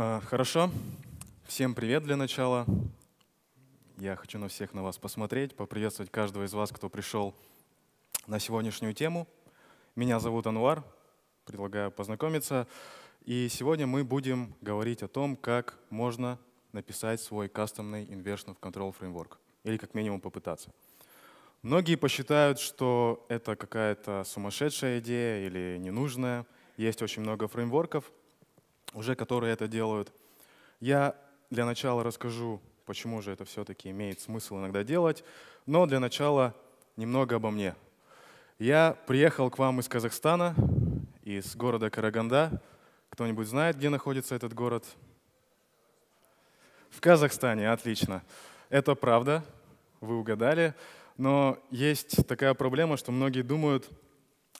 А, хорошо. Всем привет для начала. Я хочу на всех на вас посмотреть, поприветствовать каждого из вас, кто пришел на сегодняшнюю тему. Меня зовут Ануар, предлагаю познакомиться. И сегодня мы будем говорить о том, как можно написать свой кастомный Inversion Control Framework, или как минимум попытаться. Многие посчитают, что это какая-то сумасшедшая идея или ненужная. Есть очень много фреймворков — уже которые это делают. Я для начала расскажу, почему же это все-таки имеет смысл иногда делать, но для начала немного обо мне. Я приехал к вам из Казахстана, из города Караганда. Кто-нибудь знает, где находится этот город? В Казахстане, отлично. Это правда, вы угадали. Но есть такая проблема, что многие думают,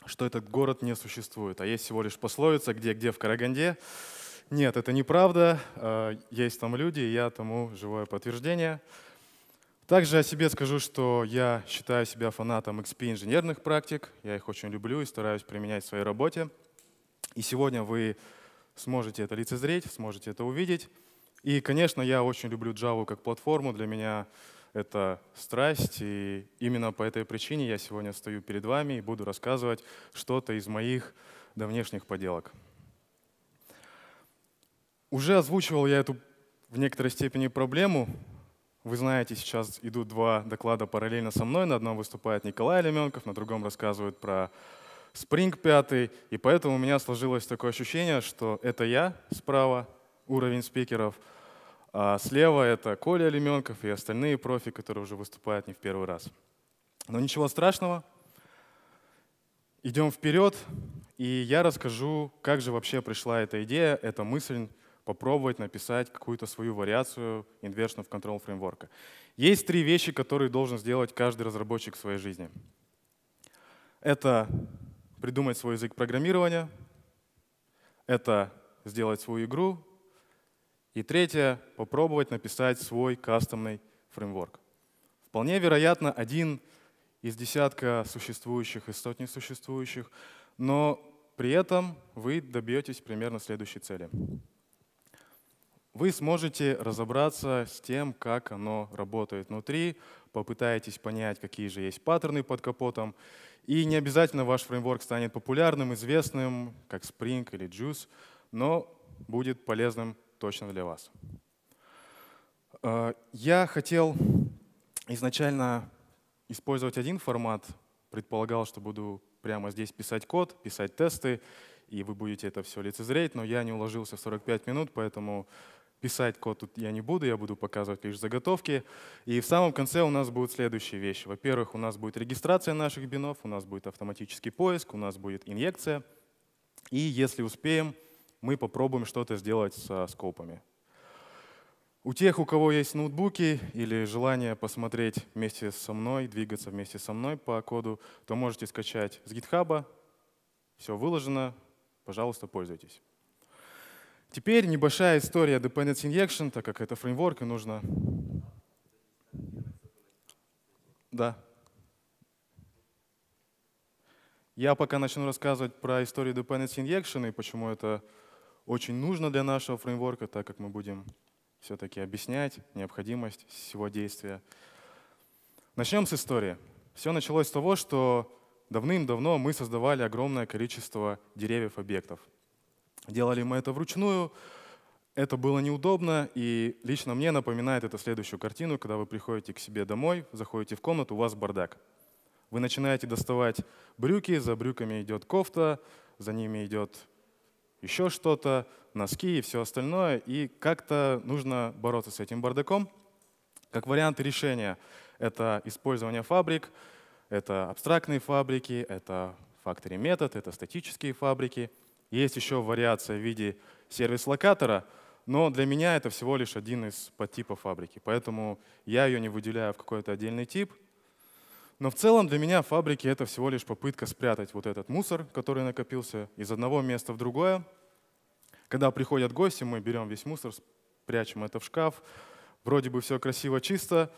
что этот город не существует. А есть всего лишь пословица «где-где в Караганде». Нет, это неправда. Э, есть там люди, и я тому живое подтверждение. Также о себе скажу, что я считаю себя фанатом XP инженерных практик. Я их очень люблю и стараюсь применять в своей работе. И сегодня вы сможете это лицезреть, сможете это увидеть. И, конечно, я очень люблю Java как платформу. Для меня это страсть, и именно по этой причине я сегодня стою перед вами и буду рассказывать что-то из моих давнешних поделок. Уже озвучивал я эту в некоторой степени проблему. Вы знаете, сейчас идут два доклада параллельно со мной. На одном выступает Николай Леменков, на другом рассказывает про Spring 5. И поэтому у меня сложилось такое ощущение, что это я справа, уровень спикеров, а слева это Коля Леменков и остальные профи, которые уже выступают не в первый раз. Но ничего страшного. Идем вперед, и я расскажу, как же вообще пришла эта идея, эта мысль попробовать написать какую-то свою вариацию Inversion of Control фреймворка. Есть три вещи, которые должен сделать каждый разработчик в своей жизни. Это придумать свой язык программирования, это сделать свою игру, и третье — попробовать написать свой кастомный фреймворк. Вполне вероятно, один из десятка существующих и сотни существующих, но при этом вы добьетесь примерно следующей цели вы сможете разобраться с тем, как оно работает внутри, попытаетесь понять, какие же есть паттерны под капотом, и не обязательно ваш фреймворк станет популярным, известным, как Spring или Juice, но будет полезным точно для вас. Э, я хотел изначально использовать один формат, предполагал, что буду прямо здесь писать код, писать тесты, и вы будете это все лицезреть, но я не уложился в 45 минут, поэтому Писать код тут я не буду, я буду показывать лишь заготовки. И в самом конце у нас будут следующие вещи. Во-первых, у нас будет регистрация наших бинов, у нас будет автоматический поиск, у нас будет инъекция. И если успеем, мы попробуем что-то сделать со скопами. У тех, у кого есть ноутбуки или желание посмотреть вместе со мной, двигаться вместе со мной по коду, то можете скачать с GitHub. Все выложено. Пожалуйста, пользуйтесь. Теперь небольшая история Dependency Injection, так как это фреймворк, и нужно... Да. Я пока начну рассказывать про историю Dependency Injection и почему это очень нужно для нашего фреймворка, так как мы будем все-таки объяснять необходимость всего действия. Начнем с истории. Все началось с того, что давным-давно мы создавали огромное количество деревьев объектов — Делали мы это вручную, это было неудобно, и лично мне напоминает это следующую картину, когда вы приходите к себе домой, заходите в комнату, у вас бардак. Вы начинаете доставать брюки, за брюками идет кофта, за ними идет еще что-то, носки и все остальное. И как-то нужно бороться с этим бардаком. Как варианты решения — это использование фабрик, это абстрактные фабрики, это factory метод, это статические фабрики — есть еще вариация в виде сервис-локатора, но для меня это всего лишь один из подтипов фабрики, поэтому я ее не выделяю в какой-то отдельный тип. Но в целом для меня фабрики — это всего лишь попытка спрятать вот этот мусор, который накопился, из одного места в другое. Когда приходят гости, мы берем весь мусор, прячем это в шкаф. Вроде бы все красиво, чисто.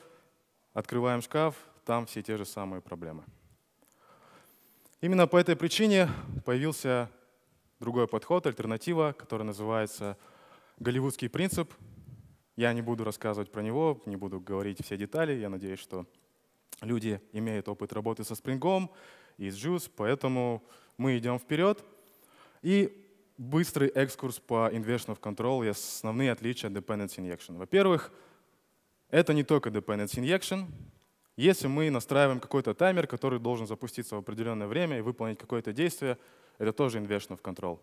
Открываем шкаф, там все те же самые проблемы. Именно по этой причине появился другой подход, альтернатива, которая называется «Голливудский принцип». Я не буду рассказывать про него, не буду говорить все детали. Я надеюсь, что люди имеют опыт работы со спрингом и с Juice, поэтому мы идем вперед. И быстрый экскурс по Inversion of Control и основные отличия Dependency Injection. Во-первых, это не только Dependency Injection. Если мы настраиваем какой-то таймер, который должен запуститься в определенное время и выполнить какое-то действие, это тоже inversion of control.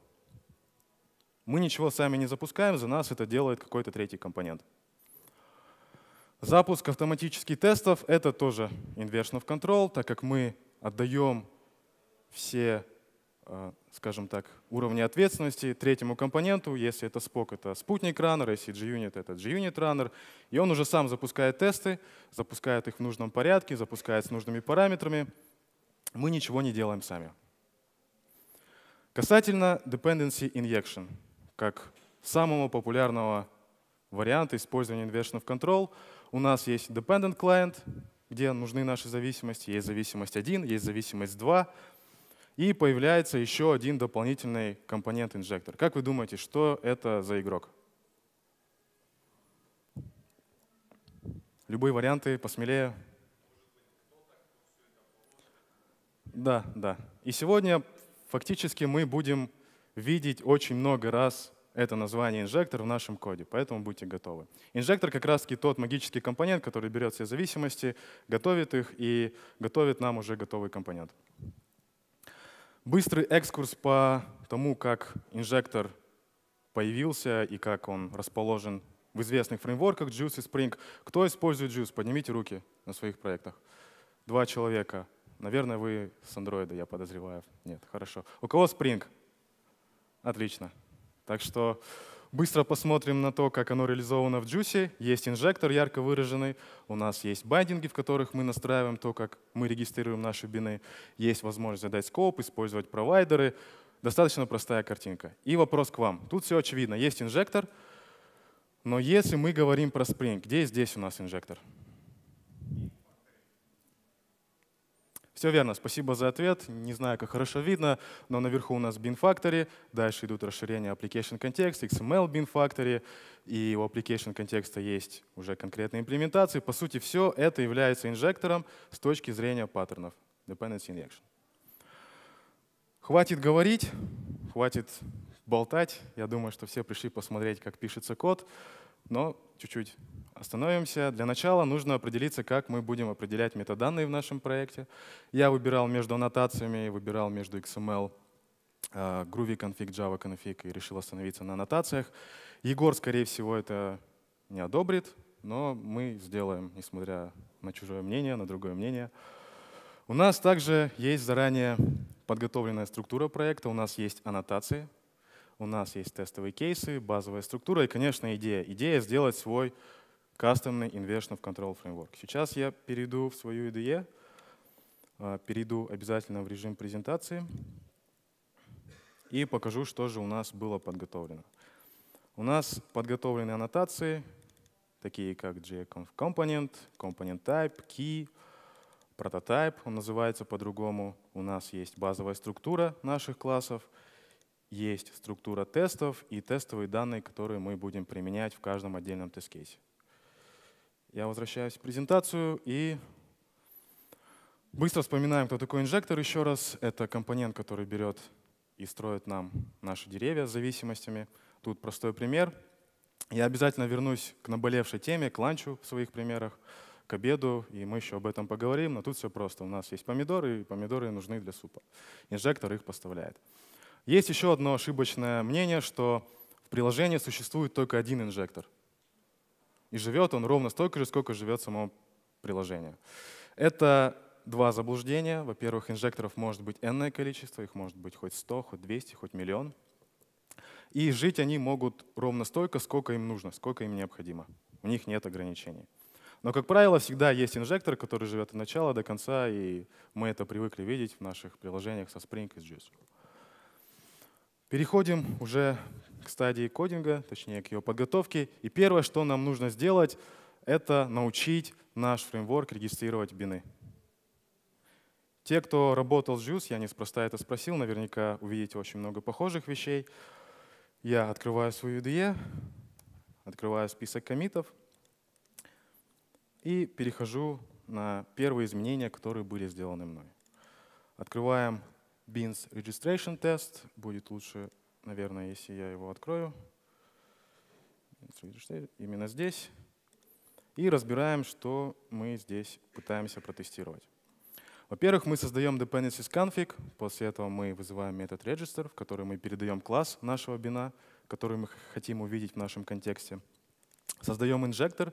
Мы ничего сами не запускаем, за нас это делает какой-то третий компонент. Запуск автоматических тестов — это тоже inversion of control, так как мы отдаем все, э, скажем так, уровни ответственности третьему компоненту. Если это Spock, это спутник раннер, если G-Unit, это G-Unit раннер. И он уже сам запускает тесты, запускает их в нужном порядке, запускает с нужными параметрами. Мы ничего не делаем сами. Касательно dependency injection, как самого популярного варианта использования Inversion of Control, у нас есть dependent client, где нужны наши зависимости. Есть зависимость 1, есть зависимость 2. И появляется еще один дополнительный компонент-инжектор. Как вы думаете, что это за игрок? Любые варианты посмелее. Да, да. И сегодня фактически мы будем видеть очень много раз это название инжектор в нашем коде, поэтому будьте готовы. Инжектор как раз-таки тот магический компонент, который берет все зависимости, готовит их и готовит нам уже готовый компонент. Быстрый экскурс по тому, как инжектор появился и как он расположен в известных фреймворках Juice и Spring. Кто использует Juice? Поднимите руки на своих проектах. Два человека. Наверное, вы с Android, я подозреваю. Нет, хорошо. У кого Spring? Отлично. Так что быстро посмотрим на то, как оно реализовано в Juice. Есть инжектор ярко выраженный, у нас есть байдинги, в которых мы настраиваем то, как мы регистрируем наши бины. Есть возможность задать скоп, использовать провайдеры. Достаточно простая картинка. И вопрос к вам. Тут все очевидно. Есть инжектор, но если мы говорим про Spring, где здесь у нас инжектор? Инжектор. Все верно, спасибо за ответ. Не знаю, как хорошо видно, но наверху у нас Bean дальше идут расширения Application Context, XML Bean и у Application Context есть уже конкретные имплементации. По сути, все это является инжектором с точки зрения паттернов. Dependency Injection. Хватит говорить, хватит болтать. Я думаю, что все пришли посмотреть, как пишется код но чуть-чуть остановимся. Для начала нужно определиться, как мы будем определять метаданные в нашем проекте. Я выбирал между аннотациями, выбирал между XML, э, Groovy Config, Java Config и решил остановиться на аннотациях. Егор, скорее всего, это не одобрит, но мы сделаем, несмотря на чужое мнение, на другое мнение. У нас также есть заранее подготовленная структура проекта, у нас есть аннотации, у нас есть тестовые кейсы, базовая структура и, конечно, идея. Идея сделать свой кастомный Inversion Control Framework. Сейчас я перейду в свою IDE, а, перейду обязательно в режим презентации и покажу, что же у нас было подготовлено. У нас подготовлены аннотации, такие как JConf Component, Component Type, Key, Prototype, он называется по-другому. У нас есть базовая структура наших классов — есть структура тестов и тестовые данные, которые мы будем применять в каждом отдельном тест-кейсе. Я возвращаюсь в презентацию и быстро вспоминаем, кто такой инжектор еще раз. Это компонент, который берет и строит нам наши деревья с зависимостями. Тут простой пример. Я обязательно вернусь к наболевшей теме, к ланчу в своих примерах, к обеду, и мы еще об этом поговорим, но тут все просто. У нас есть помидоры, и помидоры нужны для супа. Инжектор их поставляет. Есть еще одно ошибочное мнение, что в приложении существует только один инжектор. И живет он ровно столько же, сколько живет само приложение. Это два заблуждения. Во-первых, инжекторов может быть энное количество, их может быть хоть 100, хоть 200, хоть миллион. И жить они могут ровно столько, сколько им нужно, сколько им необходимо. У них нет ограничений. Но, как правило, всегда есть инжектор, который живет от начала до конца, и мы это привыкли видеть в наших приложениях со Spring и с Juice. Переходим уже к стадии кодинга, точнее к ее подготовке. И первое, что нам нужно сделать, это научить наш фреймворк регистрировать бины. Те, кто работал с Juice, я неспроста это спросил, наверняка увидите очень много похожих вещей. Я открываю свою IDE, открываю список комитов и перехожу на первые изменения, которые были сделаны мной. Открываем beans registration test. Будет лучше, наверное, если я его открою. Именно здесь. И разбираем, что мы здесь пытаемся протестировать. Во-первых, мы создаем dependencies config, после этого мы вызываем метод register, в который мы передаем класс нашего бина, который мы хотим увидеть в нашем контексте. Создаем инжектор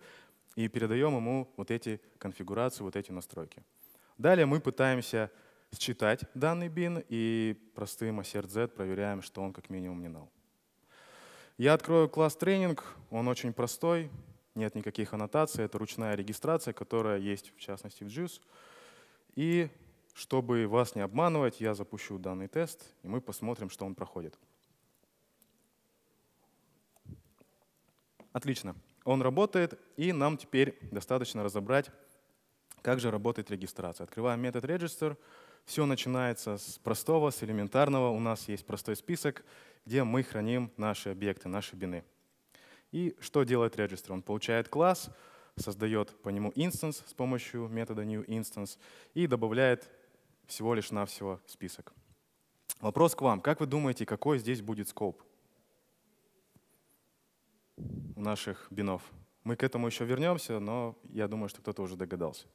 и передаем ему вот эти конфигурации, вот эти настройки. Далее мы пытаемся считать данный бин и простым assert-z проверяем, что он как минимум не null. Я открою класс тренинг, он очень простой, нет никаких аннотаций, это ручная регистрация, которая есть в частности в JUICE. И чтобы вас не обманывать, я запущу данный тест, и мы посмотрим, что он проходит. Отлично, он работает, и нам теперь достаточно разобрать, как же работает регистрация. Открываем метод register, все начинается с простого, с элементарного. У нас есть простой список, где мы храним наши объекты, наши бины. И что делает регистр? Он получает класс, создает по нему инстанс с помощью метода newInstance и добавляет всего лишь навсего список. Вопрос к вам. Как вы думаете, какой здесь будет скоп у наших бинов? Мы к этому еще вернемся, но я думаю, что кто-то уже догадался.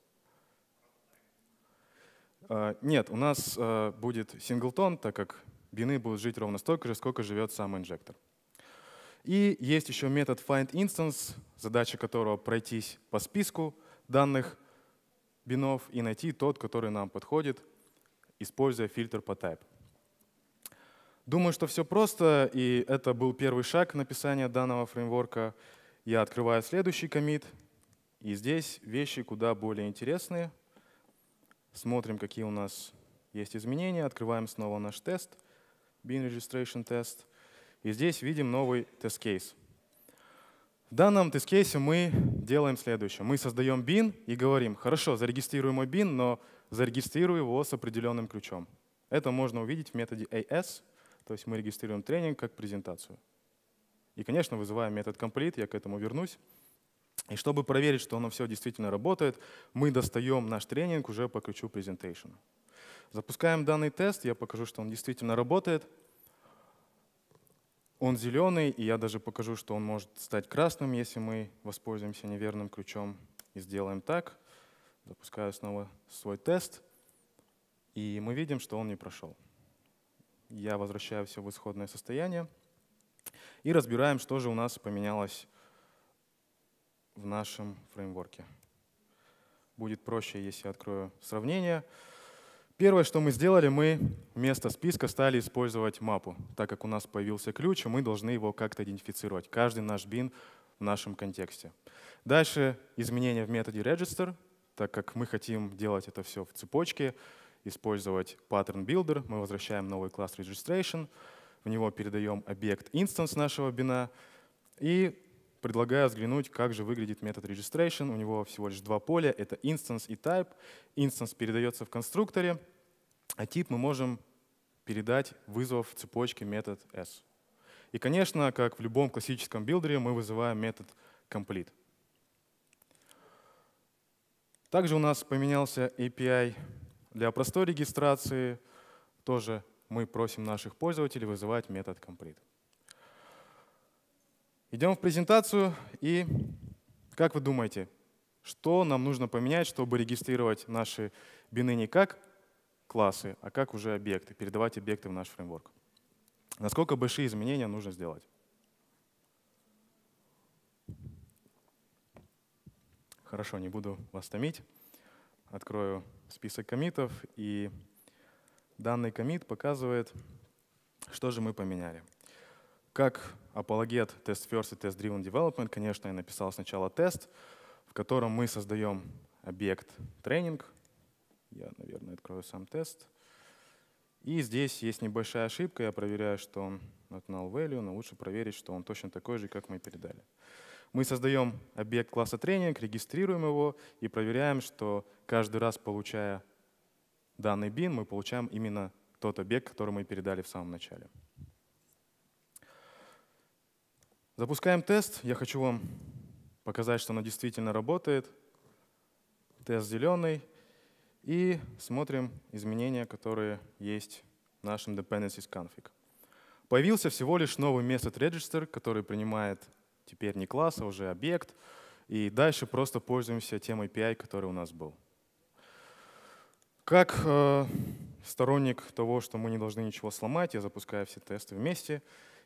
Э, нет, у нас э, будет синглтон, так как бины будут жить ровно столько же, сколько живет сам инжектор. И есть еще метод findInstance, задача которого пройтись по списку данных бинов и найти тот, который нам подходит, используя фильтр по type. Думаю, что все просто, и это был первый шаг написания данного фреймворка. Я открываю следующий комит, и здесь вещи куда более интересные — Смотрим, какие у нас есть изменения. Открываем снова наш тест, bin Registration Test. И здесь видим новый тест-кейс. В данном тест-кейсе мы делаем следующее. Мы создаем бин и говорим, хорошо, зарегистрируй мой бин, но зарегистрируй его с определенным ключом. Это можно увидеть в методе AS, то есть мы регистрируем тренинг как презентацию. И, конечно, вызываем метод complete, я к этому вернусь. И чтобы проверить, что оно все действительно работает, мы достаем наш тренинг уже по ключу presentation. Запускаем данный тест, я покажу, что он действительно работает. Он зеленый, и я даже покажу, что он может стать красным, если мы воспользуемся неверным ключом и сделаем так. Запускаю снова свой тест, и мы видим, что он не прошел. Я возвращаю все в исходное состояние и разбираем, что же у нас поменялось в нашем фреймворке. Будет проще, если я открою сравнение. Первое, что мы сделали, мы вместо списка стали использовать мапу. Так как у нас появился ключ, мы должны его как-то идентифицировать. Каждый наш бин в нашем контексте. Дальше изменения в методе register, так как мы хотим делать это все в цепочке, использовать pattern builder, мы возвращаем новый класс registration, в него передаем объект instance нашего бина и предлагаю взглянуть, как же выглядит метод registration. У него всего лишь два поля — это instance и type. Instance передается в конструкторе, а тип мы можем передать, вызвав в цепочке метод s. И, конечно, как в любом классическом билдере, мы вызываем метод complete. Также у нас поменялся API для простой регистрации. Тоже мы просим наших пользователей вызывать метод complete. Идем в презентацию, и как вы думаете, что нам нужно поменять, чтобы регистрировать наши бины не как классы, а как уже объекты, передавать объекты в наш фреймворк? Насколько большие изменения нужно сделать? Хорошо, не буду вас томить. Открою список комитов, и данный комит показывает, что же мы поменяли. Как апологет Test First и Test Driven Development, конечно, я написал сначала тест, в котором мы создаем объект тренинг. Я, наверное, открою сам тест. И здесь есть небольшая ошибка. Я проверяю, что он not null value, но лучше проверить, что он точно такой же, как мы передали. Мы создаем объект класса тренинг, регистрируем его и проверяем, что каждый раз, получая данный бин, мы получаем именно тот объект, который мы передали в самом начале. Запускаем тест. Я хочу вам показать, что она действительно работает. Тест зеленый. И смотрим изменения, которые есть в нашем dependencies config. Появился всего лишь новый method register, который принимает теперь не класс, а уже объект. И дальше просто пользуемся тем API, который у нас был. Как э, сторонник того, что мы не должны ничего сломать, я запускаю все тесты вместе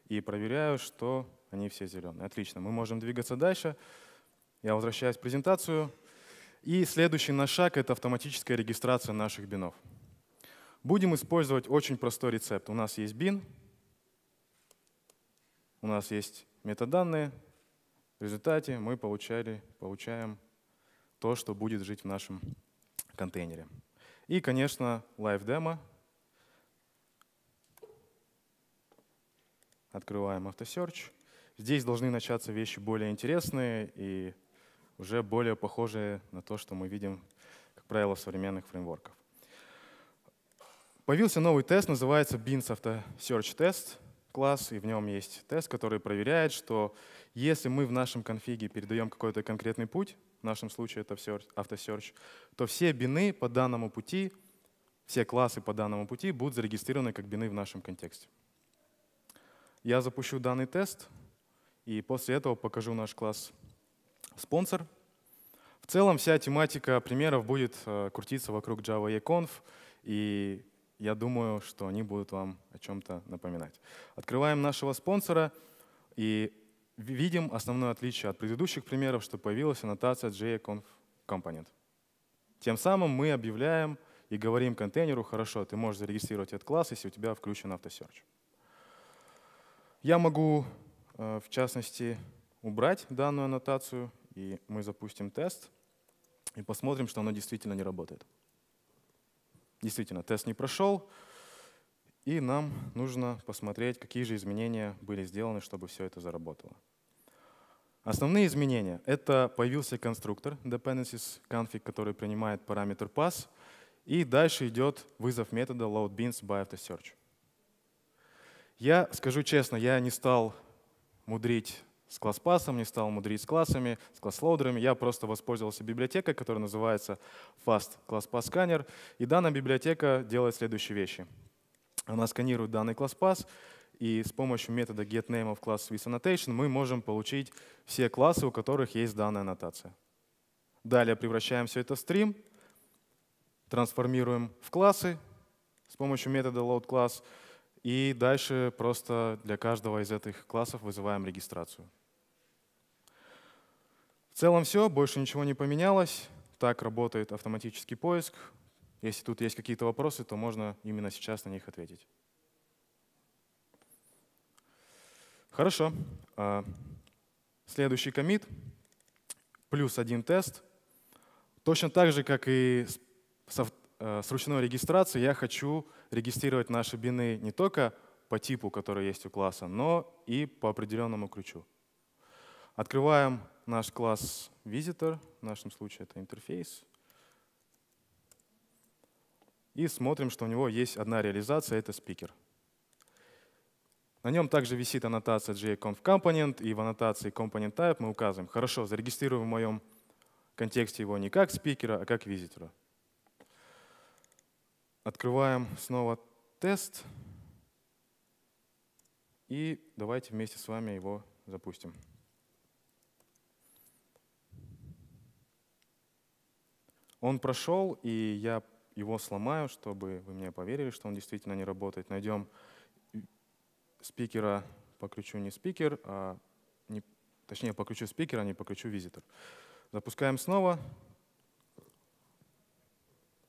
и проверяю, что они все зеленые. Отлично, мы можем двигаться дальше. Я возвращаюсь в презентацию. И следующий наш шаг — это автоматическая регистрация наших бинов. Будем использовать очень простой рецепт. У нас есть бин, у нас есть метаданные. В результате мы получали, получаем то, что будет жить в нашем контейнере. И, конечно, live демо. Открываем автосерч здесь должны начаться вещи более интересные и уже более похожие на то, что мы видим, как правило, в современных фреймворках. Появился новый тест, называется Beans Auto Search Test класс, и в нем есть тест, который проверяет, что если мы в нашем конфиге передаем какой-то конкретный путь, в нашем случае это автосерч, то все бины по данному пути, все классы по данному пути будут зарегистрированы как бины в нашем контексте. Я запущу данный тест. И после этого покажу наш класс спонсор. В целом вся тематика примеров будет э, крутиться вокруг Java eConf, и я думаю, что они будут вам о чем-то напоминать. Открываем нашего спонсора и видим основное отличие от предыдущих примеров, что появилась аннотация JEconf Component. Тем самым мы объявляем и говорим контейнеру, хорошо, ты можешь зарегистрировать этот класс, если у тебя включен автосерч. Я могу Э, в частности, убрать данную аннотацию, и мы запустим тест и посмотрим, что оно действительно не работает. Действительно, тест не прошел, и нам нужно посмотреть, какие же изменения были сделаны, чтобы все это заработало. Основные изменения — это появился конструктор dependencies config, который принимает параметр pass, и дальше идет вызов метода loadBeans by AutoSearch. Я скажу честно, я не стал мудрить с класспасом, не стал мудрить с классами, с класслоудерами. Я просто воспользовался библиотекой, которая называется Fast Class Pass Scanner. И данная библиотека делает следующие вещи. Она сканирует данный класспас, и с помощью метода getName of class with annotation мы можем получить все классы, у которых есть данная аннотация. Далее превращаем все это в стрим, трансформируем в классы с помощью метода loadClass, и дальше просто для каждого из этих классов вызываем регистрацию. В целом все, больше ничего не поменялось. Так работает автоматический поиск. Если тут есть какие-то вопросы, то можно именно сейчас на них ответить. Хорошо. А, следующий комит. Плюс один тест. Точно так же, как и с Э, с ручной регистрацией я хочу регистрировать наши бины не только по типу, который есть у класса, но и по определенному ключу. Открываем наш класс Visitor, в нашем случае это интерфейс, и смотрим, что у него есть одна реализация, это спикер. На нем также висит аннотация JConf Component, и в аннотации Component Type мы указываем, хорошо, зарегистрируем в моем контексте его не как спикера, а как визитера. Открываем снова тест. И давайте вместе с вами его запустим. Он прошел, и я его сломаю, чтобы вы мне поверили, что он действительно не работает. Найдем спикера по ключу не спикер, а не, точнее по ключу спикера, а не по ключу визитор. Запускаем снова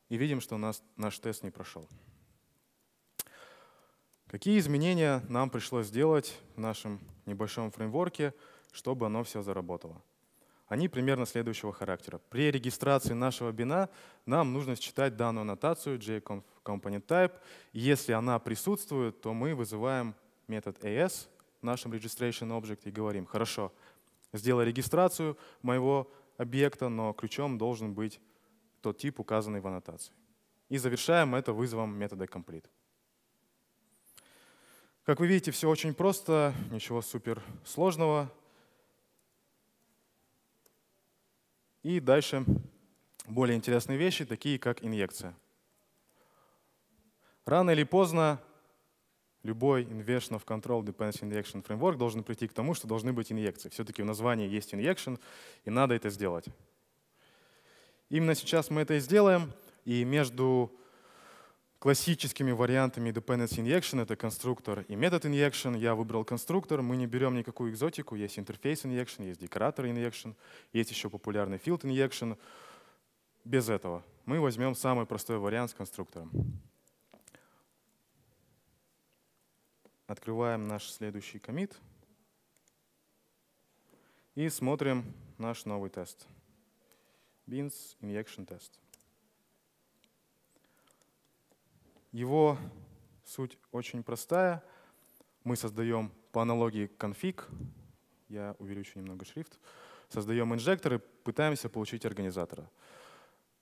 и видим, что у нас, наш тест не прошел. Какие изменения нам пришлось сделать в нашем небольшом фреймворке, чтобы оно все заработало? Они примерно следующего характера. При регистрации нашего бина нам нужно считать данную аннотацию jComponentType. Если она присутствует, то мы вызываем метод as в нашем registration object и говорим, хорошо, сделай регистрацию моего объекта, но ключом должен быть тот тип, указанный в аннотации. И завершаем это вызовом метода complete. Как вы видите, все очень просто, ничего супер сложного. И дальше более интересные вещи, такие как инъекция. Рано или поздно любой Inversion of Control Dependency Injection Framework должен прийти к тому, что должны быть инъекции. Все-таки в названии есть injection, и надо это сделать. Именно сейчас мы это и сделаем, и между классическими вариантами dependency injection, это конструктор и метод injection, я выбрал конструктор, мы не берем никакую экзотику, есть интерфейс injection, есть декоратор injection, есть еще популярный field injection. Без этого мы возьмем самый простой вариант с конструктором. Открываем наш следующий комит и смотрим наш новый тест. Beans Injection Test. Его суть очень простая. Мы создаем по аналогии конфиг, я увеличу немного шрифт, создаем инжекторы, пытаемся получить организатора.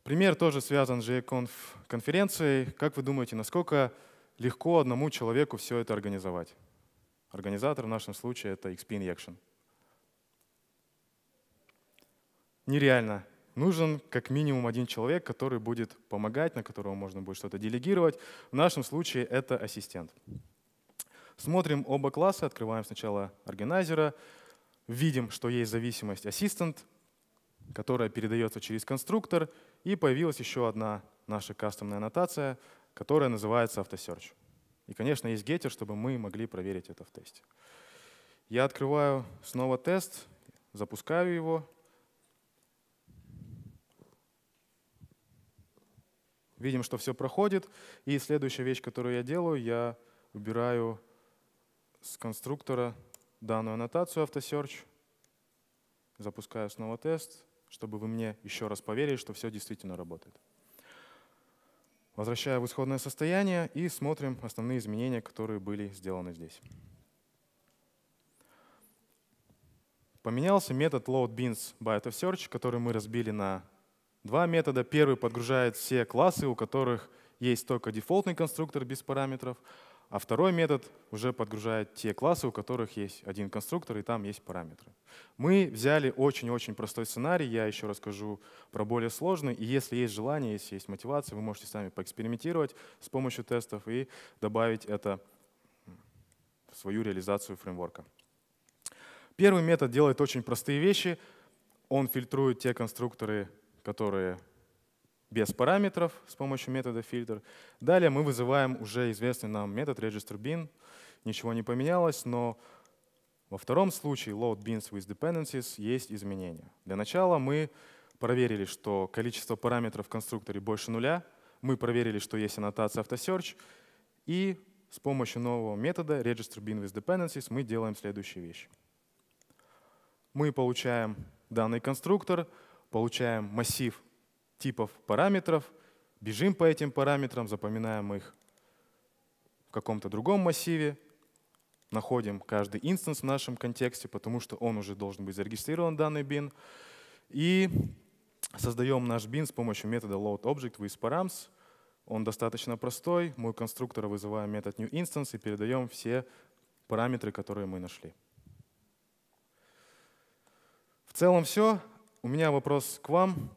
Пример тоже связан с GEConf конференцией. Как вы думаете, насколько легко одному человеку все это организовать? Организатор в нашем случае — это XP Injection. Нереально нужен как минимум один человек, который будет помогать, на которого можно будет что-то делегировать. В нашем случае это ассистент. Смотрим оба класса, открываем сначала органайзера, видим, что есть зависимость ассистент, которая передается через конструктор, и появилась еще одна наша кастомная аннотация, которая называется автосерч. И, конечно, есть геттер, чтобы мы могли проверить это в тесте. Я открываю снова тест, запускаю его, Видим, что все проходит. И следующая вещь, которую я делаю, я убираю с конструктора данную аннотацию автосерч, запускаю снова тест, чтобы вы мне еще раз поверили, что все действительно работает. Возвращаю в исходное состояние и смотрим основные изменения, которые были сделаны здесь. Поменялся метод loadBeansByAutosearch, который мы разбили на Два метода. Первый подгружает все классы, у которых есть только дефолтный конструктор без параметров, а второй метод уже подгружает те классы, у которых есть один конструктор, и там есть параметры. Мы взяли очень-очень простой сценарий, я еще расскажу про более сложный, и если есть желание, если есть мотивация, вы можете сами поэкспериментировать с помощью тестов и добавить это в свою реализацию фреймворка. Первый метод делает очень простые вещи. Он фильтрует те конструкторы, которые без параметров с помощью метода filter. Далее мы вызываем уже известный нам метод registerBin. Ничего не поменялось, но во втором случае load beans with dependencies есть изменения. Для начала мы проверили, что количество параметров в конструкторе больше нуля. Мы проверили, что есть аннотация автосерч. И с помощью нового метода registerBin with dependencies мы делаем следующие вещи. Мы получаем данный конструктор — получаем массив типов параметров, бежим по этим параметрам, запоминаем их в каком-то другом массиве, находим каждый инстанс в нашем контексте, потому что он уже должен быть зарегистрирован, данный бин, и создаем наш бин с помощью метода loadObject with params. Он достаточно простой. мой у конструктора вызываем метод newInstance и передаем все параметры, которые мы нашли. В целом все у меня вопрос к вам.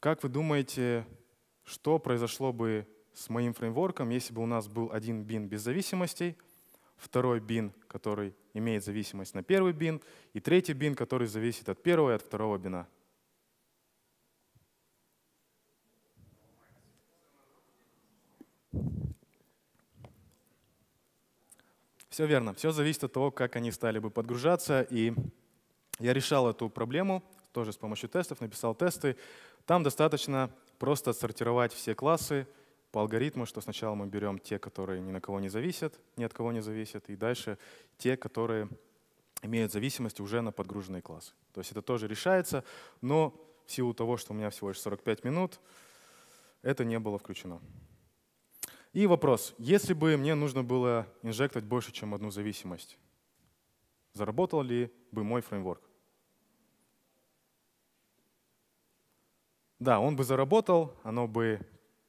Как вы думаете, что произошло бы с моим фреймворком, если бы у нас был один бин без зависимостей, второй бин, который имеет зависимость на первый бин, и третий бин, который зависит от первого и от второго бина? Все верно. Все зависит от того, как они стали бы подгружаться. И я решал эту проблему тоже с помощью тестов, написал тесты. Там достаточно просто отсортировать все классы по алгоритму, что сначала мы берем те, которые ни на кого не зависят, ни от кого не зависят, и дальше те, которые имеют зависимость уже на подгруженные классы. То есть это тоже решается, но в силу того, что у меня всего лишь 45 минут, это не было включено. И вопрос. Если бы мне нужно было инжектировать больше, чем одну зависимость, заработал ли бы мой фреймворк? Да, он бы заработал, оно бы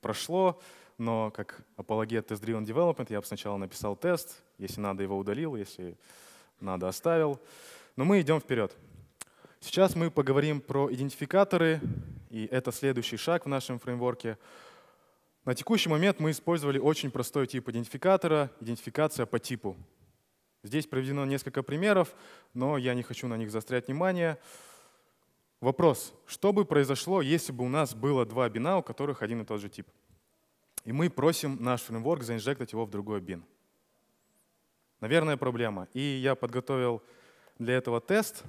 прошло, но как апологет Test Driven Development я бы сначала написал тест, если надо, его удалил, если надо, оставил. Но мы идем вперед. Сейчас мы поговорим про идентификаторы, и это следующий шаг в нашем фреймворке. На текущий момент мы использовали очень простой тип идентификатора, идентификация по типу. Здесь проведено несколько примеров, но я не хочу на них заострять внимание. Вопрос, что бы произошло, если бы у нас было два бина, у которых один и тот же тип? И мы просим наш фреймворк заинжектать его в другой бин. Наверное, проблема. И я подготовил для этого тест.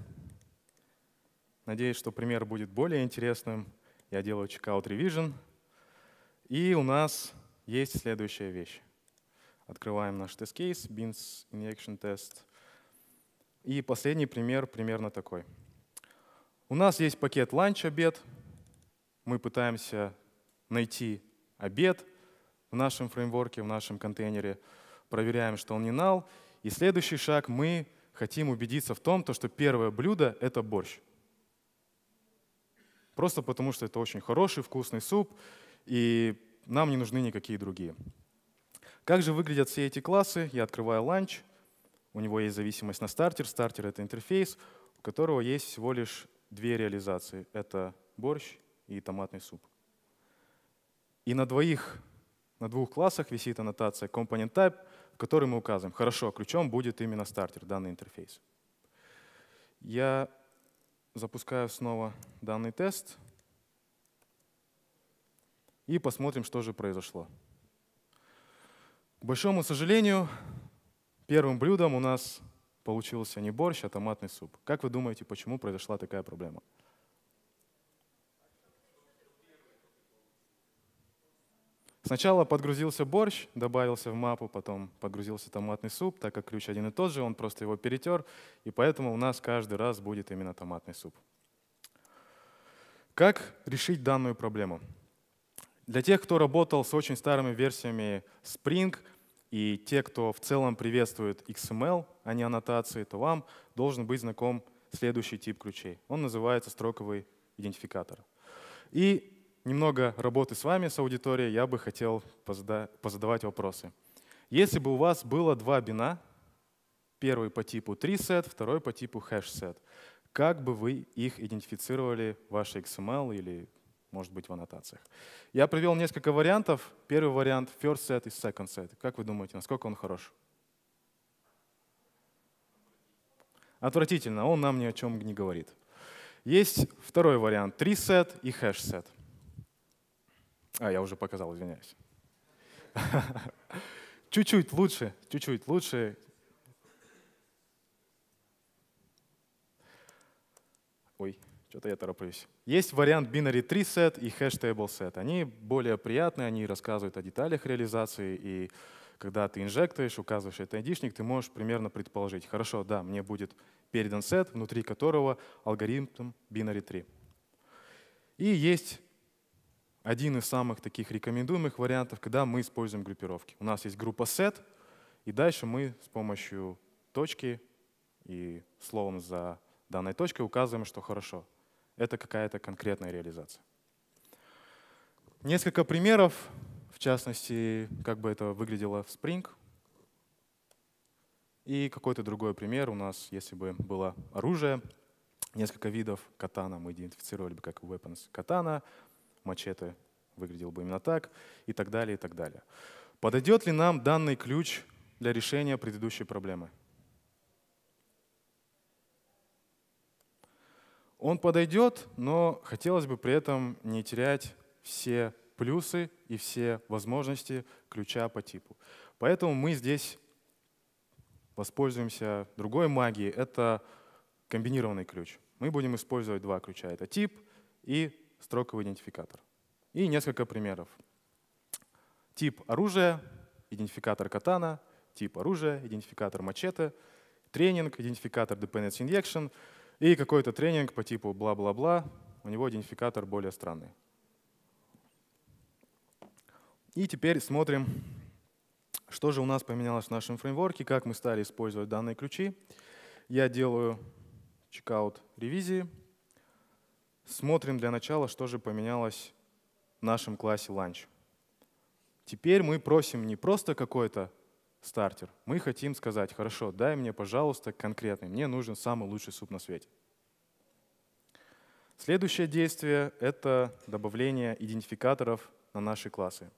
Надеюсь, что пример будет более интересным. Я делаю checkout revision. И у нас есть следующая вещь. Открываем наш тест-кейс, bins injection test. И последний пример примерно такой. У нас есть пакет ланч-обед. Мы пытаемся найти обед в нашем фреймворке, в нашем контейнере. Проверяем, что он не нал. И следующий шаг — мы хотим убедиться в том, то, что первое блюдо — это борщ. Просто потому, что это очень хороший, вкусный суп, и нам не нужны никакие другие. Как же выглядят все эти классы? Я открываю ланч, у него есть зависимость на стартер, стартер — это интерфейс, у которого есть всего лишь две реализации. Это борщ и томатный суп. И на двоих, на двух классах висит аннотация Component Type, в которой мы указываем, хорошо, ключом будет именно стартер, данный интерфейс. Я запускаю снова данный тест и посмотрим, что же произошло. К большому сожалению, первым блюдом у нас получился не борщ, а томатный суп. Как вы думаете, почему произошла такая проблема? Сначала подгрузился борщ, добавился в мапу, потом подгрузился томатный суп, так как ключ один и тот же, он просто его перетер, и поэтому у нас каждый раз будет именно томатный суп. Как решить данную проблему? Для тех, кто работал с очень старыми версиями Spring, и те, кто в целом приветствует XML, эм а не аннотации, то вам должен быть знаком следующий тип ключей. Он называется строковый идентификатор. И немного работы с вами, с аудиторией, я бы хотел позадавать вопросы. Если бы у вас было два бина, первый по типу 3-сет, второй по типу хэш-сет, как бы вы их идентифицировали в вашей XML или может быть в аннотациях. Я привел несколько вариантов. Первый вариант — first set и second set. Как вы думаете, насколько он хорош? Отвратительно, он нам ни о чем не говорит. Есть второй вариант — три set и hash set. А, я уже показал, извиняюсь. Чуть-чуть лучше, чуть-чуть лучше. Что-то я тороплюсь. Есть вариант binary tree set и hash table set. Они более приятные, они рассказывают о деталях реализации. И когда ты инжектуешь, указываешь это айдишник, ты можешь примерно предположить, хорошо, да, мне будет передан сет, внутри которого алгоритм binary tree. И есть один из самых таких рекомендуемых вариантов, когда мы используем группировки. У нас есть группа set, и дальше мы с помощью точки и словом за данной точкой указываем, что хорошо это какая-то конкретная реализация. Несколько примеров, в частности, как бы это выглядело в Spring. И какой-то другой пример у нас, если бы было оружие, несколько видов катана мы идентифицировали бы как weapons катана, мачете выглядел бы именно так и так далее, и так далее. Подойдет ли нам данный ключ для решения предыдущей проблемы? он подойдет, но хотелось бы при этом не терять все плюсы и все возможности ключа по типу. Поэтому мы здесь воспользуемся другой магией. Это комбинированный ключ. Мы будем использовать два ключа. Это тип и строковый идентификатор. И несколько примеров. Тип оружия, идентификатор катана, тип оружия, идентификатор мачете, тренинг, идентификатор dependency injection — и какой-то тренинг по типу бла-бла-бла, у него идентификатор более странный. И теперь смотрим, что же у нас поменялось в нашем фреймворке, как мы стали использовать данные ключи. Я делаю чекаут ревизии. Смотрим для начала, что же поменялось в нашем классе Lunch. Теперь мы просим не просто какой-то стартер. Мы хотим сказать, хорошо, дай мне, пожалуйста, конкретный, мне нужен самый лучший суп на свете. Следующее действие — это добавление идентификаторов на наши классы.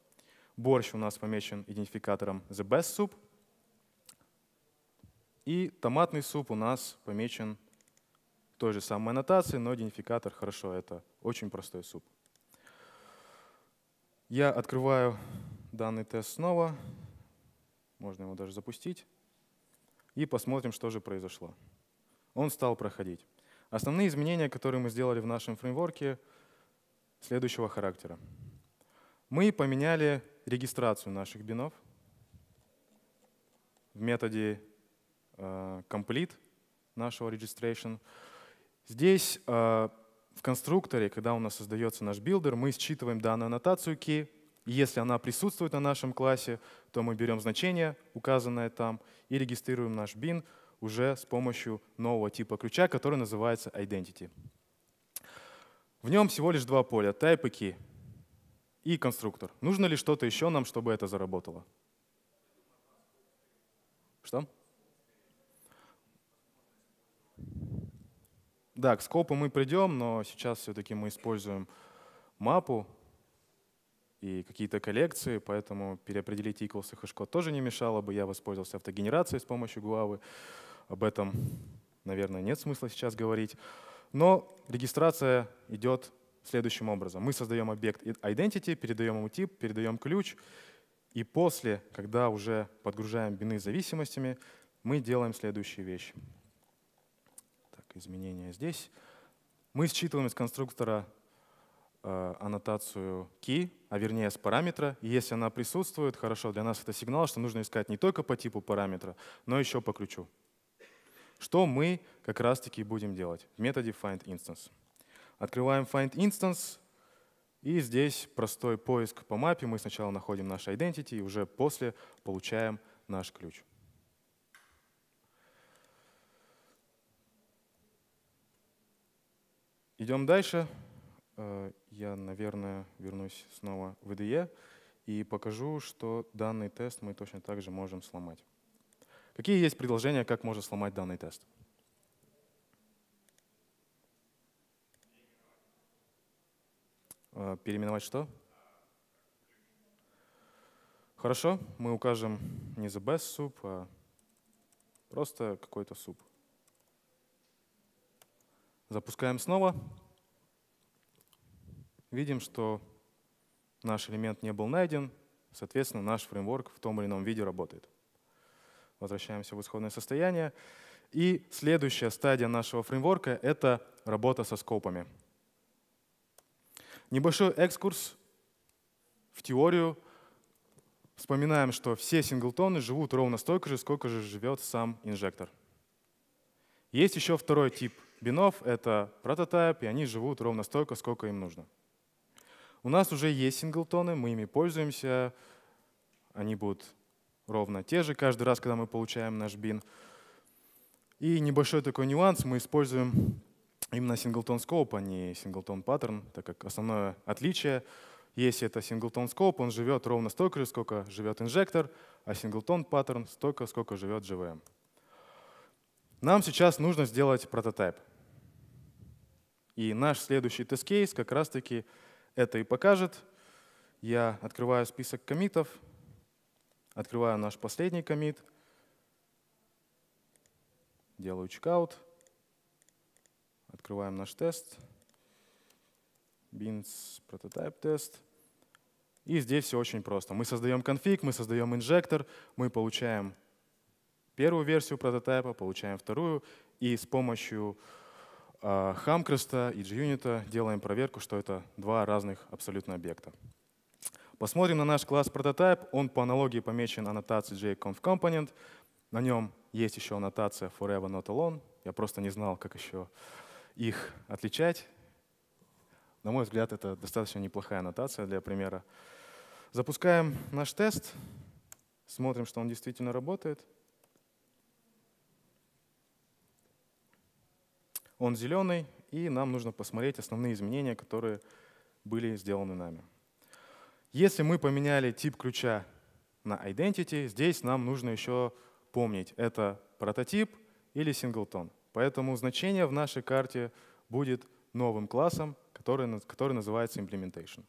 Борщ у нас помечен идентификатором the best soup, и томатный суп у нас помечен той же самой аннотацией, но идентификатор хорошо, это очень простой суп. Я открываю данный тест снова можно его даже запустить. И посмотрим, что же произошло. Он стал проходить. Основные изменения, которые мы сделали в нашем фреймворке, следующего характера. Мы поменяли регистрацию наших бинов в методе э, complete нашего registration. Здесь э, в конструкторе, когда у нас создается наш билдер, мы считываем данную аннотацию key, если она присутствует на нашем классе, то мы берем значение, указанное там, и регистрируем наш бин уже с помощью нового типа ключа, который называется identity. В нем всего лишь два поля — type и key и конструктор. Нужно ли что-то еще нам, чтобы это заработало? Что? Да, к скопу мы придем, но сейчас все-таки мы используем мапу, и какие-то коллекции, поэтому переопределить equals и hashCode тоже не мешало бы. Я воспользовался автогенерацией с помощью Гуавы. Об этом, наверное, нет смысла сейчас говорить. Но регистрация идет следующим образом. Мы создаем объект identity, передаем ему тип, передаем ключ, и после, когда уже подгружаем бины зависимостями, мы делаем следующие вещи. Так, изменения здесь. Мы считываем из конструктора Э, аннотацию key, а вернее с параметра. И если она присутствует, хорошо, для нас это сигнал, что нужно искать не только по типу параметра, но еще по ключу. Что мы как раз-таки будем делать в методе find instance? Открываем find instance и здесь простой поиск по мапе. Мы сначала находим наш identity, и уже после получаем наш ключ. Идем дальше. Э, я, наверное, вернусь снова в IDE и покажу, что данный тест мы точно так же можем сломать. Какие есть предложения, как можно сломать данный тест? Э, переименовать что? Хорошо, мы укажем не the best soup, а просто какой-то суп. Запускаем снова видим, что наш элемент не был найден, соответственно, наш фреймворк в том или ином виде работает. Возвращаемся в исходное состояние. И следующая стадия нашего фреймворка — это работа со скопами. Небольшой экскурс в теорию. Вспоминаем, что все синглтоны живут ровно столько же, сколько же живет сам инжектор. Есть еще второй тип бинов — это прототип, и они живут ровно столько, сколько им нужно. У нас уже есть синглтоны, мы ими пользуемся. Они будут ровно те же каждый раз, когда мы получаем наш бин. И небольшой такой нюанс, мы используем именно синглтон scope, а не синглтон паттерн, так как основное отличие, если это синглтон scope, он живет ровно столько же, сколько живет инжектор, а синглтон паттерн столько, сколько живет GVM. Нам сейчас нужно сделать прототип. И наш следующий тест-кейс как раз-таки это и покажет. Я открываю список комитов, открываю наш последний комит, делаю чекаут, открываем наш тест, beans prototype тест. И здесь все очень просто. Мы создаем конфиг, мы создаем инжектор, мы получаем первую версию прототипа, получаем вторую, и с помощью а, Хамкреста и JUnit делаем проверку, что это два разных абсолютно объекта. Посмотрим на наш класс прототип. Он по аналогии помечен аннотацией jconfComponent. На нем есть еще аннотация forever not alone. Я просто не знал, как еще их отличать. На мой взгляд, это достаточно неплохая аннотация для примера. Запускаем наш тест, смотрим, что он действительно работает. Он зеленый, и нам нужно посмотреть основные изменения, которые были сделаны нами. Если мы поменяли тип ключа на identity, здесь нам нужно еще помнить, это прототип или Singleton. Поэтому значение в нашей карте будет новым классом, который, который называется implementation.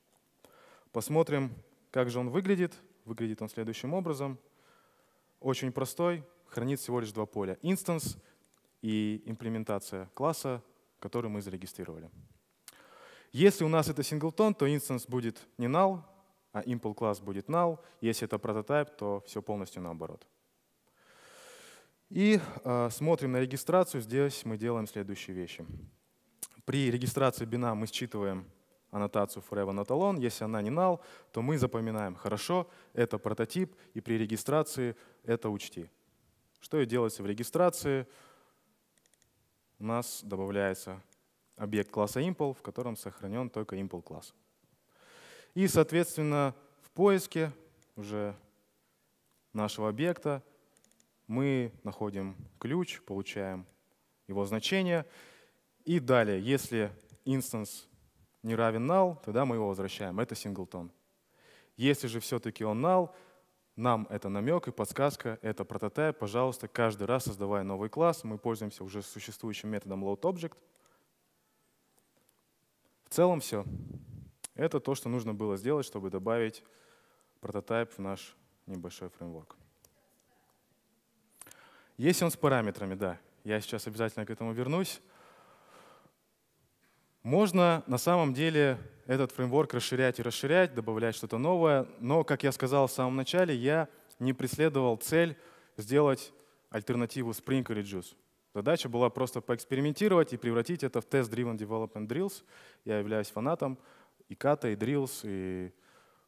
Посмотрим, как же он выглядит. Выглядит он следующим образом. Очень простой, хранит всего лишь два поля. Instance — и имплементация класса, который мы зарегистрировали. Если у нас это синглтон, то instance будет не null, а impl класс будет null. Если это прототип, то все полностью наоборот. И э, смотрим на регистрацию. Здесь мы делаем следующие вещи. При регистрации бина мы считываем аннотацию forever not alone. Если она не null, то мы запоминаем, хорошо, это прототип, и при регистрации это учти. Что и делается в регистрации – нас добавляется объект класса impl, в котором сохранен только impl класс. И, соответственно, в поиске уже нашего объекта мы находим ключ, получаем его значение. И далее, если instance не равен null, тогда мы его возвращаем. Это singleton. Если же все-таки он null, нам это намек и подсказка, это прототайп. Пожалуйста, каждый раз создавая новый класс, мы пользуемся уже существующим методом loadObject. В целом все. Это то, что нужно было сделать, чтобы добавить прототайп в наш небольшой фреймворк. Есть он с параметрами, да. Я сейчас обязательно к этому вернусь. Можно на самом деле этот фреймворк расширять и расширять, добавлять что-то новое. Но, как я сказал в самом начале, я не преследовал цель сделать альтернативу Spring или Juice. Задача была просто поэкспериментировать и превратить это в Test-Driven Development Drills. Я являюсь фанатом и ката, и Drills, и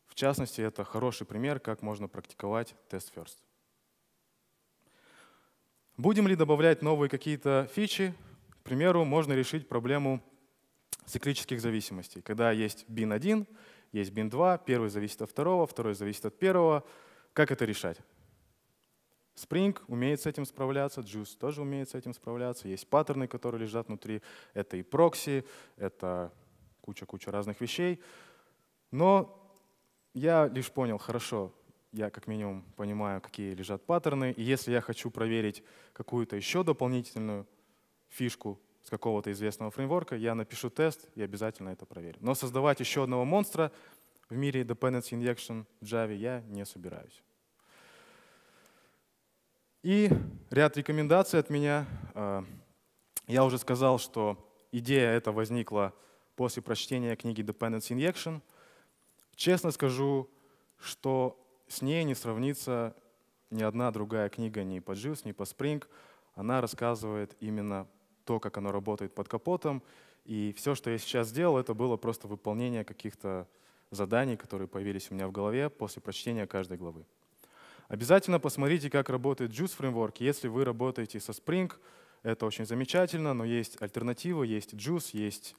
в частности это хороший пример, как можно практиковать Test First. Будем ли добавлять новые какие-то фичи? К примеру, можно решить проблему циклических зависимостей, когда есть BIN-1, есть BIN-2, первый зависит от второго, второй зависит от первого. Как это решать? Spring умеет с этим справляться, Juice тоже умеет с этим справляться. Есть паттерны, которые лежат внутри. Это и прокси, это куча-куча разных вещей. Но я лишь понял, хорошо, я как минимум понимаю, какие лежат паттерны. И если я хочу проверить какую-то еще дополнительную фишку, с какого-то известного фреймворка, я напишу тест и обязательно это проверю. Но создавать еще одного монстра в мире Dependency Injection Java я не собираюсь. И ряд рекомендаций от меня. А, я уже сказал, что идея эта возникла после прочтения книги Dependency Injection. Честно скажу, что с ней не сравнится ни одна другая книга ни по JIS, ни по Spring. Она рассказывает именно то, как оно работает под капотом. И все, что я сейчас сделал, это было просто выполнение каких-то заданий, которые появились у меня в голове после прочтения каждой главы. Обязательно посмотрите, как работает Juice Framework. Если вы работаете со Spring, это очень замечательно, но есть альтернатива, есть Juice, есть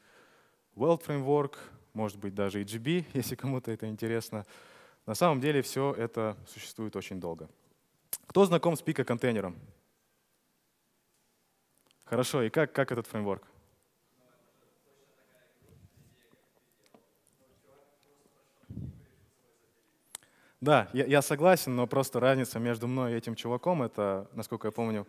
Weld Framework, может быть, даже и GB, если кому-то это интересно. На самом деле все это существует очень долго. Кто знаком с пика-контейнером? Хорошо, и как, как этот фреймворк? Да, я, я согласен, но просто разница между мной и этим чуваком, это, насколько я помню,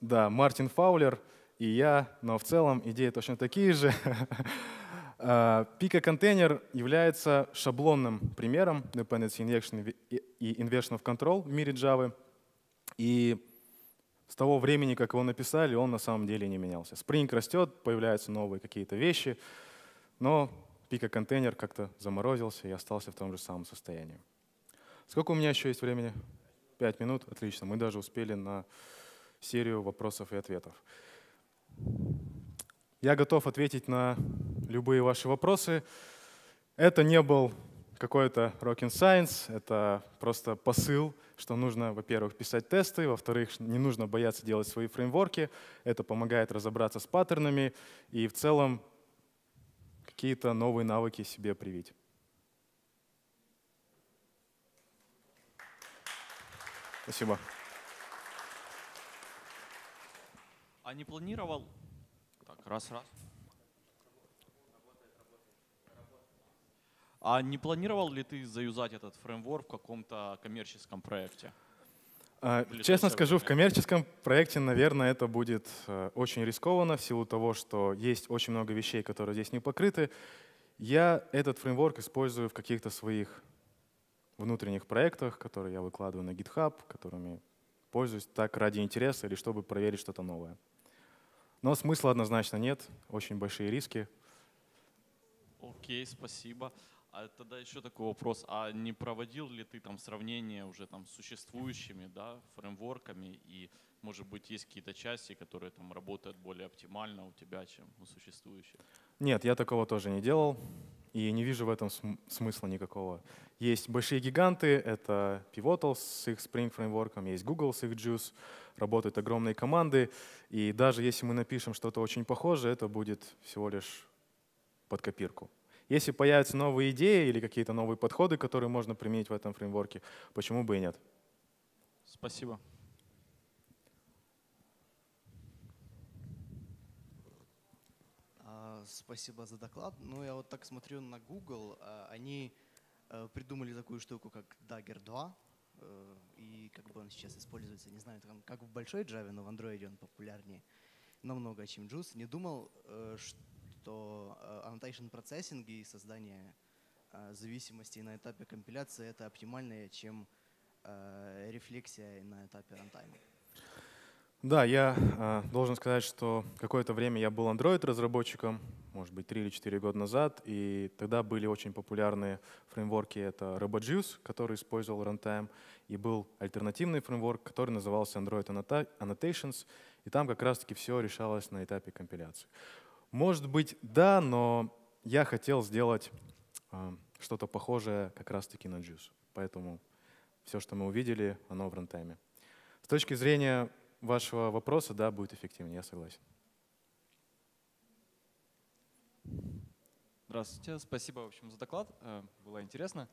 да, Мартин Фаулер и я, но в целом идеи точно такие же. А, Пика контейнер является шаблонным примером dependency injection и inversion of control в мире Java. И с того времени, как его написали, он на самом деле не менялся. Спринг растет, появляются новые какие-то вещи, но пика-контейнер как-то заморозился и остался в том же самом состоянии. Сколько у меня еще есть времени? Пять минут? Отлично. Мы даже успели на серию вопросов и ответов. Я готов ответить на любые ваши вопросы. Это не был какой-то rock science, это просто посыл, что нужно, во-первых, писать тесты, во-вторых, не нужно бояться делать свои фреймворки, это помогает разобраться с паттернами и в целом какие-то новые навыки себе привить. Спасибо. А не планировал? Так, раз, раз. А не планировал ли ты заюзать этот фреймворк в каком-то коммерческом проекте? А, или Честно скажу, в коммерческом проекте, наверное, это будет э, очень рискованно в силу того, что есть очень много вещей, которые здесь не покрыты. Я этот фреймворк использую в каких-то своих внутренних проектах, которые я выкладываю на GitHub, которыми пользуюсь так ради интереса или чтобы проверить что-то новое. Но смысла однозначно нет, очень большие риски. Окей, спасибо. А тогда еще такой вопрос, а не проводил ли ты там сравнение уже там с существующими да, фреймворками и может быть есть какие-то части, которые там работают более оптимально у тебя, чем у существующих? Нет, я такого тоже не делал и не вижу в этом смысла никакого. Есть большие гиганты, это Pivotal с их Spring фреймворком, есть Google с их Juice, работают огромные команды, и даже если мы напишем что-то очень похожее, это будет всего лишь под копирку. Если появятся новые идеи или какие-то новые подходы, которые можно применить в этом фреймворке, почему бы и нет? Спасибо. А, спасибо за доклад. Ну, я вот так смотрю на Google. А, они э, придумали такую штуку, как Dagger 2. Э, и как бы он сейчас используется, не знаю, как в большой Java, но в Android он популярнее намного, чем Juice. Не думал, что э, что э, annotation процессинги и создание э, зависимостей на этапе компиляции это оптимальнее, чем э, рефлексия на этапе рантайма. Да, я должен сказать, что какое-то время я был Android-разработчиком, может быть, 3 или 4 года назад, и тогда были очень популярные фреймворки. Это RoboJuice, который использовал Runtime, и был альтернативный фреймворк, который назывался Android Annotations, и там как раз-таки все решалось на этапе компиляции. Может быть, да, но я хотел сделать э, что-то похожее как раз-таки на Juice. Поэтому все, что мы увидели, оно в рантайме. С точки зрения вашего вопроса, да, будет эффективнее, я согласен. Здравствуйте, спасибо, в общем, за доклад, э, было интересно.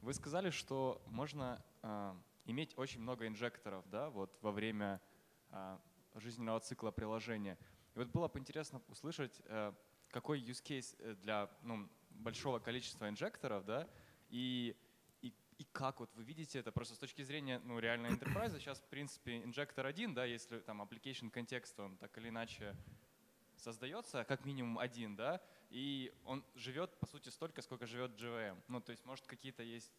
Вы сказали, что можно а, иметь очень много инжекторов, да, вот во время а, жизненного цикла приложения. И вот было бы интересно услышать, э, какой use case э, для ну, большого количества инжекторов, да, и, и, и как вот вы видите это просто с точки зрения ну, реальной enterprise. Сейчас, в принципе, инжектор один, да, если там application контекст, он так или иначе создается, как минимум один, да, и он живет, по сути, столько, сколько живет JVM, Ну, то есть, может, какие-то есть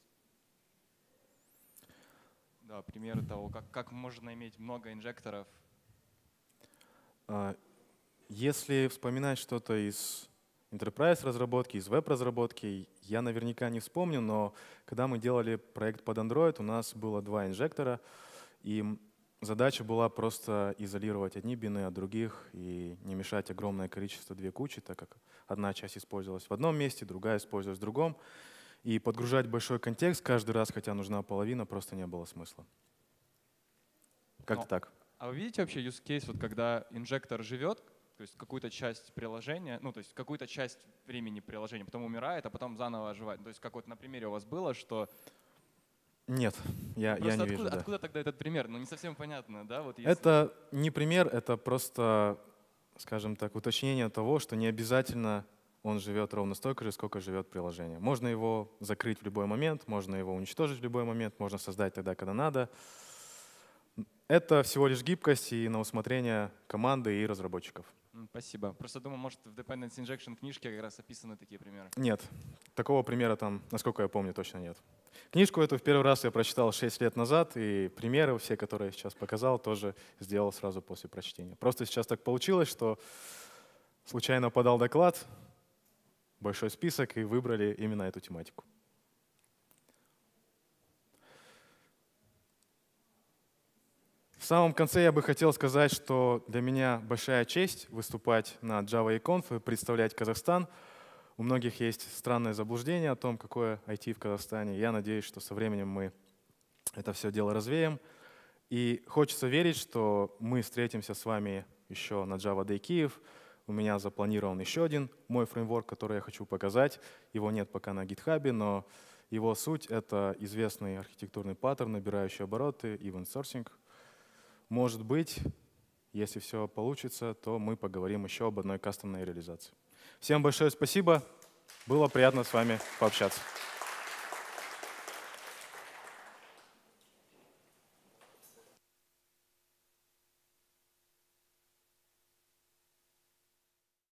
да, примеры того, как, как можно иметь много инжекторов. А, если вспоминать что-то из enterprise разработки, из веб-разработки, я наверняка не вспомню, но когда мы делали проект под Android, у нас было два инжектора, и задача была просто изолировать одни бины от других и не мешать огромное количество две кучи, так как одна часть использовалась в одном месте, другая использовалась в другом. И подгружать большой контекст каждый раз, хотя нужна половина, просто не было смысла. Как-то так. А вы видите вообще use case, вот когда инжектор живет, то есть какую-то часть приложения, ну, то есть какую-то часть времени приложения, потом умирает, а потом заново оживает. То есть как вот на примере у вас было, что нет, я, я не откуда, вижу. Да. Откуда тогда этот пример? Ну, не совсем понятно, да? Вот если... Это не пример, это просто, скажем так, уточнение того, что не обязательно он живет ровно столько же, сколько живет приложение. Можно его закрыть в любой момент, можно его уничтожить в любой момент, можно создать тогда, когда надо. Это всего лишь гибкость и на усмотрение команды и разработчиков. Спасибо. Просто думаю, может, в Dependency Injection книжке как раз описаны такие примеры. Нет. Такого примера там, насколько я помню, точно нет. Книжку эту в первый раз я прочитал 6 лет назад, и примеры все, которые я сейчас показал, тоже сделал сразу после прочтения. Просто сейчас так получилось, что случайно подал доклад, большой список, и выбрали именно эту тематику. В самом конце я бы хотел сказать, что для меня большая честь выступать на Java eConf и представлять Казахстан. У многих есть странное заблуждение о том, какое IT в Казахстане. Я надеюсь, что со временем мы это все дело развеем. И хочется верить, что мы встретимся с вами еще на Java Day Киев. У меня запланирован еще один мой фреймворк, который я хочу показать. Его нет пока на GitHub, но его суть — это известный архитектурный паттерн, набирающий обороты, event sourcing — может быть, если все получится, то мы поговорим еще об одной кастомной реализации. Всем большое спасибо. Было приятно с вами пообщаться.